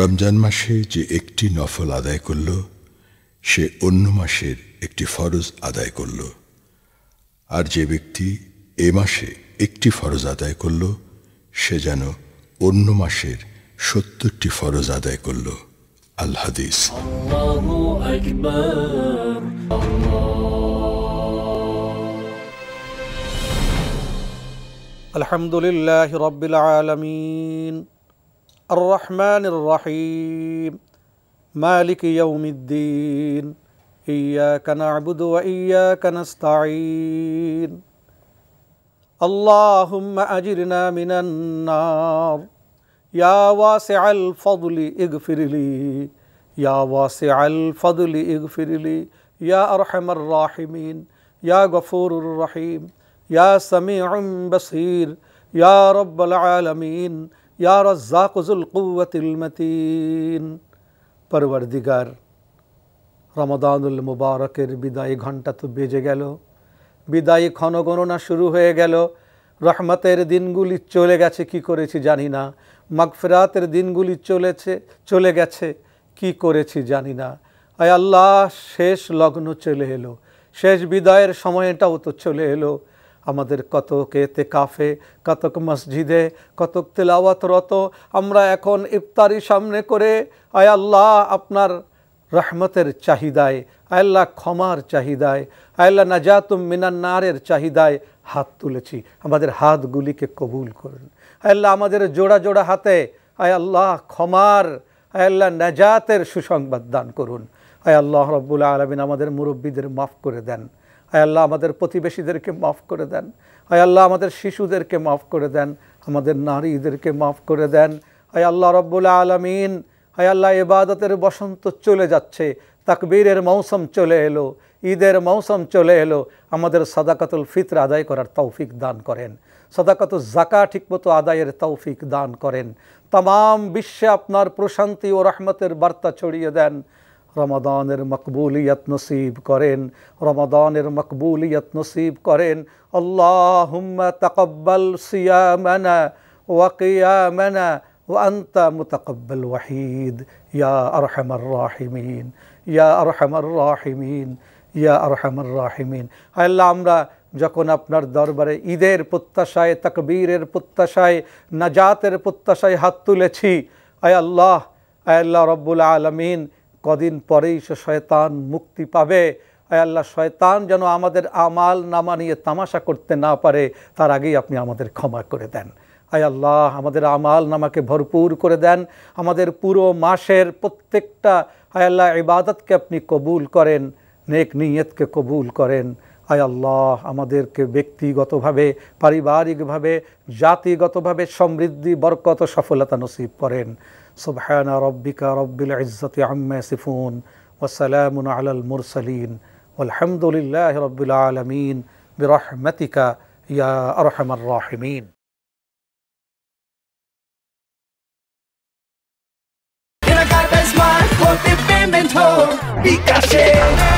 রমজান মাসে যে একটি নফল আদায় করল সে অন্য মাসের একটি ফরজ আদায় করল আর যে ব্যক্তি এ মাসে একটি ফরজ আদায় করল সে যেন অন্য মাসের সত্তরটি ফরজ আদায় করল আল্লাহাদিস আলহামদুলিল্লাহ রবিল আলমিন الرحمن الرحيم مالك يوم الدين إياك نعبد وإياك نستعين اللهم أجرنا من النار يا واسع الفضل اغفر لي يا واسع الفضل اغفر لي يا أرحم الراحمين يا غفور الرحيم يا سميع بصير يا رب العالمين ইয়ার রজ্জাকুজুল কুয়াতিল মতিন পরবর্দিগার রমদানুল মুবারকের বিদায়ী ঘণ্টা তো বেজে গেল বিদায়ী ক্ষণগণনা শুরু হয়ে গেল রহমতের দিনগুলি চলে গেছে কি করেছি জানি না মাগফেরাতের দিনগুলি চলেছে চলে গেছে কি করেছি জানি না আয় আল্লাহ শেষ লগ্ন চলে এলো শেষ বিদায়ের সময়টাও তো চলে এলো আমাদের কতক এতে কাফে কতক মসজিদে কতক তেলাওয়াতরত আমরা এখন ইফতারি সামনে করে আয় আল্লাহ আপনার রহমতের চাহিদায় আল্লাহ ক্ষমার চাহিদায় আল্লাহ নাজাতুম মিনান্নারের চাহিদায় হাত তুলেছি আমাদের হাতগুলিকে কবুল করুন আল্লাহ আমাদের জোড়া জোড়া হাতে আয় আল্লাহ ক্ষমার আয় আল্লাহ নাজাতের সুসংবাদ দান করুন আয় আল্লাহ রব্বুল আলমিন আমাদের মুরব্বীদের মাফ করে দেন হয় আল্লাহ আমাদের প্রতিবেশীদেরকে মাফ করে দেন হয় আল্লাহ আমাদের শিশুদেরকে মাফ করে দেন আমাদের নারীদেরকে মাফ করে দেন হয় আল্লাহ রব্বুল আলমিন হয় আল্লাহ এবাদতের বসন্ত চলে যাচ্ছে তাকবীরের মৌসুম চলে এলো ঈদের মৌসুম চলে এলো আমাদের সদাকাতুল ফিতর আদায় করার তৌফিক দান করেন সদাকাতুল জাকা ঠিকমতো আদায়ের তৌফিক দান করেন তাম বিশ্বে আপনার প্রশান্তি ও রহমতের বার্তা ছড়িয়ে দেন রমাদানের মকবুলিয়ত নসিব করেন রমাদানের মকবুলিয়ত নসিব করেন আল্লাহ তকব্বল সিয়ামানা ওয়াকিয়ামানা وأنت متقبل وحيد يا أرحم الراحمين يا أرحم الراحمين ইয়া আরহামুর রাহিমিন আল্লাহ আমরা যখন আপনার দরবারে ঈদের প্রত্যাশায় তকবীরের প্রত্যাশায় নাজাতের প্রত্যাশায় হাত তুলেছি আয় আল্লাহ আয় আল্লাহ রব্বুল আলমিন কদিন পরেই সে শয়তান মুক্তি পাবে আল্লাহ শয়তান যেন আমাদের আমাল নামা নিয়ে তামাশা করতে না পারে তার আগেই আপনি আমাদের ক্ষমা করে দেন আয় আল্লাহ আমাদের আমাল নামাকে ভরপুর করে দেন আমাদের পুরো মাসের প্রত্যেকটা আয় আল্লাহ ইবাদতকে আপনি কবুল করেন নেক নিয়তকে কবুল করেন আয় আল্লাহ আমাদেরকে ব্যক্তিগতভাবে পারিবারিকভাবে জাতিগতভাবে সমৃদ্ধি বরকত সফলতা নসিব করেন সুবহানা রব্বিকা রব্বিল ইজ্জতি আম্মা সিফুন ওয়াসালামুন আলাল মুরসালিন আলহামদুলিল্লাহ রব্বিল আলমিন বিরহমতিকা ইয়া আরহামার রাহিমিন বিকাশে